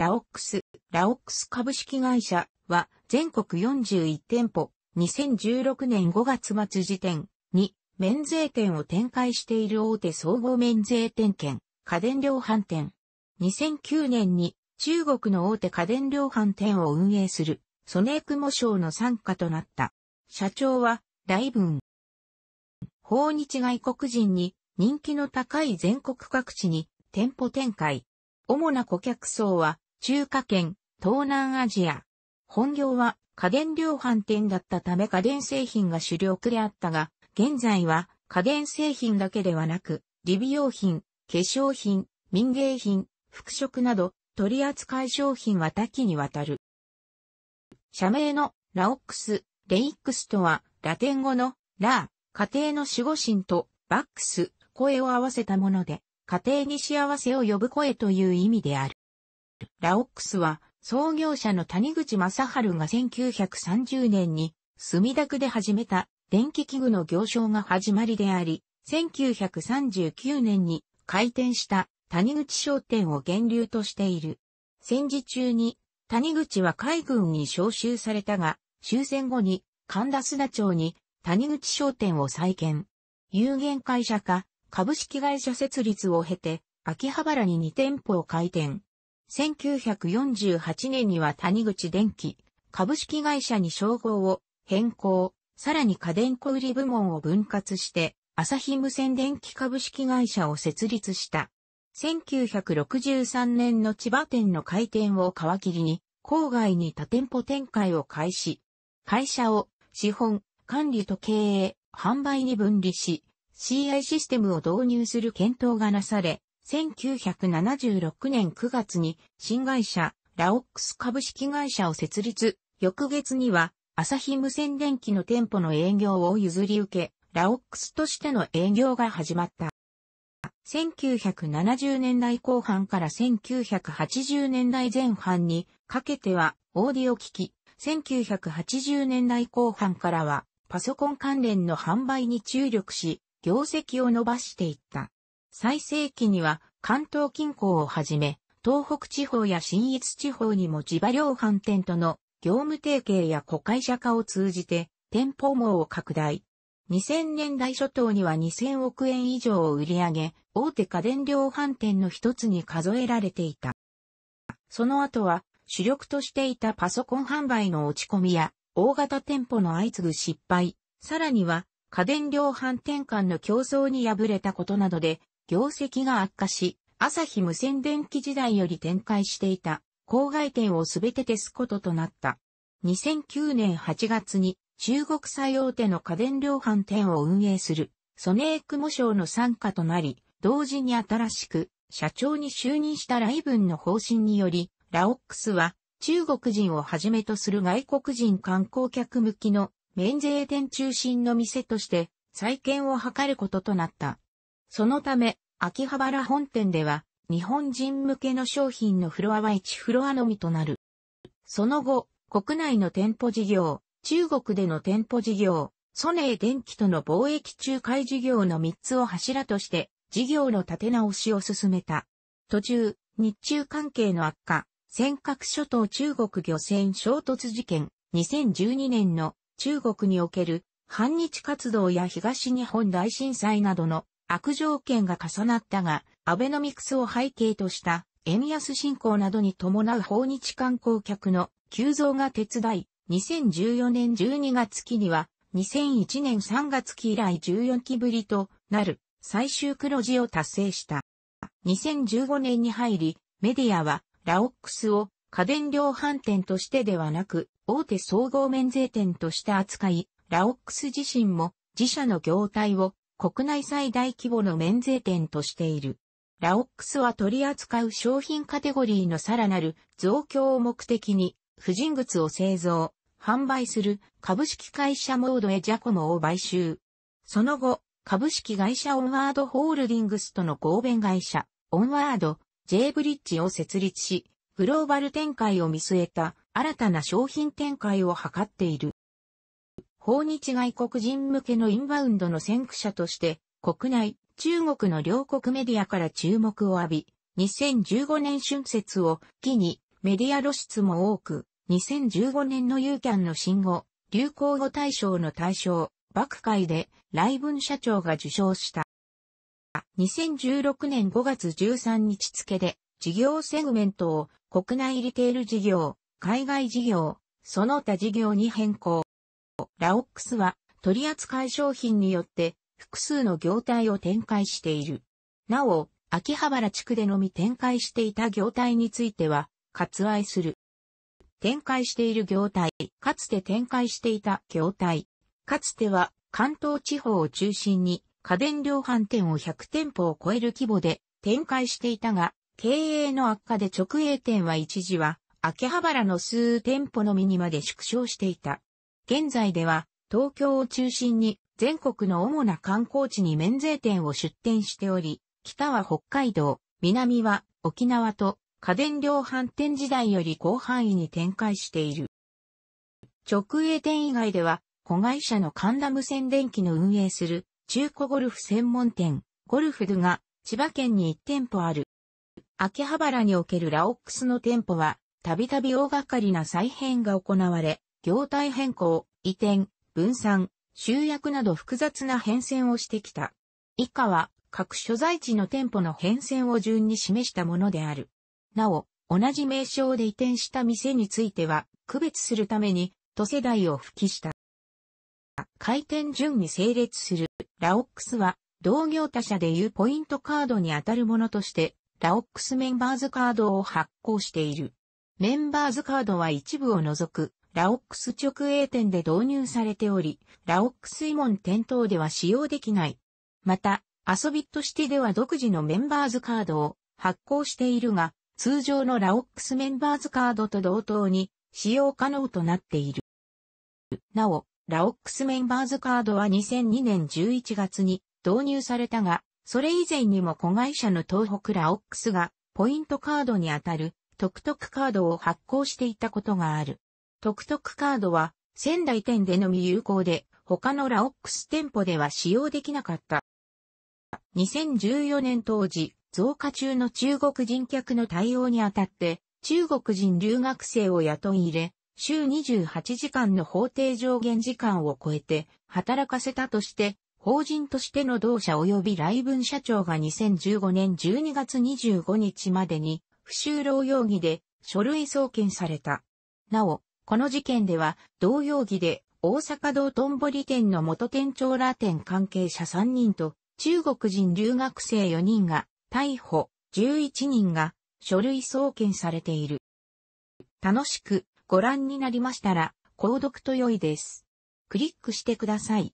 ラオックス、ラオックス株式会社は全国41店舗、2016年5月末時点に免税店を展開している大手総合免税店券、家電量販店。2009年に中国の大手家電量販店を運営するソネークモ賞の参加となった。社長は、大文。訪日外国人に人気の高い全国各地に店舗展開。主な顧客層は中華圏、東南アジア。本業は家電量販店だったため家電製品が主力であったが、現在は家電製品だけではなく、リビ用品、化粧品、民芸品、服飾など取扱い商品は多岐にわたる。社名のラオックス、レイックスとはラテン語のラー、家庭の守護神とバックス、声を合わせたもので、家庭に幸せを呼ぶ声という意味である。ラオックスは創業者の谷口正春が1930年に墨田区で始めた電気器具の行商が始まりであり、1939年に開店した谷口商店を源流としている。戦時中に谷口は海軍に召集されたが、終戦後に神田砂町に谷口商店を再建。有限会社化、株式会社設立を経て、秋葉原に2店舗を開店。1948年には谷口電機、株式会社に称号を変更、さらに家電小売部門を分割して、朝日無線電機株式会社を設立した。1963年の千葉店の開店を皮切りに、郊外に多店舗展開を開始。会社を資本、管理と経営、販売に分離し、CI システムを導入する検討がなされ、1976年9月に新会社ラオックス株式会社を設立、翌月には朝日無線電機の店舗の営業を譲り受け、ラオックスとしての営業が始まった。1970年代後半から1980年代前半にかけてはオーディオ機器、1980年代後半からはパソコン関連の販売に注力し、業績を伸ばしていった。最盛期には関東近郊をはじめ、東北地方や新越地方にも自場量販店との業務提携や子会社化を通じて店舗網を拡大。2000年代初頭には2000億円以上を売り上げ、大手家電量販店の一つに数えられていた。その後は主力としていたパソコン販売の落ち込みや、大型店舗の相次ぐ失敗、さらには家電量販店間の競争に敗れたことなどで業績が悪化し、朝日無線電気時代より展開していた、郊外店をすべて消すこととなった。2009年8月に、中国最大手の家電量販店を運営する、ソネークモ賞の参加となり、同時に新しく、社長に就任したライブンの方針により、ラオックスは、中国人をはじめとする外国人観光客向きの免税店中心の店として再建を図ることとなった。そのため、秋葉原本店では、日本人向けの商品のフロアは1フロアのみとなる。その後、国内の店舗事業、中国での店舗事業、ソネー電機との貿易仲介事業の3つを柱として、事業の立て直しを進めた。途中、日中関係の悪化、尖閣諸島中国漁船衝突事件、2012年の中国における反日活動や東日本大震災などの悪条件が重なったが、アベノミクスを背景とした円安進行などに伴う訪日観光客の急増が手伝い、2014年12月期には、2001年3月期以来14期ぶりとなる最終黒字を達成した。2015年に入り、メディアはラオックスを家電量販店としてではなく、大手総合免税店として扱い、ラオックス自身も自社の業態を国内最大規模の免税店としている。ラオックスは取り扱う商品カテゴリーのさらなる増強を目的に、婦人靴を製造、販売する株式会社モードエジャコモを買収。その後、株式会社オンワードホールディングスとの合弁会社、オンワード、J ブリッジを設立し、グローバル展開を見据えた新たな商品展開を図っている。訪日外国人向けのインバウンドの先駆者として、国内、中国の両国メディアから注目を浴び、2015年春節を機にメディア露出も多く、2015年のユーキャンの新語、流行語大賞の大賞、幕会で、来文社長が受賞した。2016年5月13日付で、事業セグメントを国内リテール事業、海外事業、その他事業に変更。ラオックスは取扱商品によって複数の業態を展開している。なお、秋葉原地区でのみ展開していた業態については、割愛する。展開している業態、かつて展開していた業態。かつては関東地方を中心に家電量販店を100店舗を超える規模で展開していたが、経営の悪化で直営店は一時は秋葉原の数店舗のみにまで縮小していた。現在では東京を中心に全国の主な観光地に免税店を出店しており、北は北海道、南は沖縄と家電量販店時代より広範囲に展開している。直営店以外では、子会社のカンダム宣伝機の運営する中古ゴルフ専門店、ゴルフドゥが千葉県に1店舗ある。秋葉原におけるラオックスの店舗は、たびたび大掛かりな再編が行われ、業態変更、移転、分散、集約など複雑な変遷をしてきた。以下は各所在地の店舗の変遷を順に示したものである。なお、同じ名称で移転した店については、区別するために、都世代を付記した。回転順に整列する、ラオックスは、同業他社でいうポイントカードに当たるものとして、ラオックスメンバーズカードを発行している。メンバーズカードは一部を除く、ラオックス直営店で導入されており、ラオックスイモン店頭では使用できない。また、アソビットシティでは独自のメンバーズカードを発行しているが、通常のラオックスメンバーズカードと同等に使用可能となっている。なお、ラオックスメンバーズカードは2002年11月に導入されたが、それ以前にも子会社の東北ラオックスがポイントカードにあたる特特カードを発行していたことがある。特特カードは仙台店でのみ有効で、他のラオックス店舗では使用できなかった。2014年当時、増加中の中国人客の対応にあたって、中国人留学生を雇い入れ、週28時間の法定上限時間を超えて働かせたとして、法人としての同社及び来文社長が2015年12月25日までに、不就労容疑で書類送検された。なお、この事件では、同容疑で大阪道頓堀店の元店長ら店関係者3人と、中国人留学生4人が逮捕、11人が書類送検されている。楽しくご覧になりましたら、購読と良いです。クリックしてください。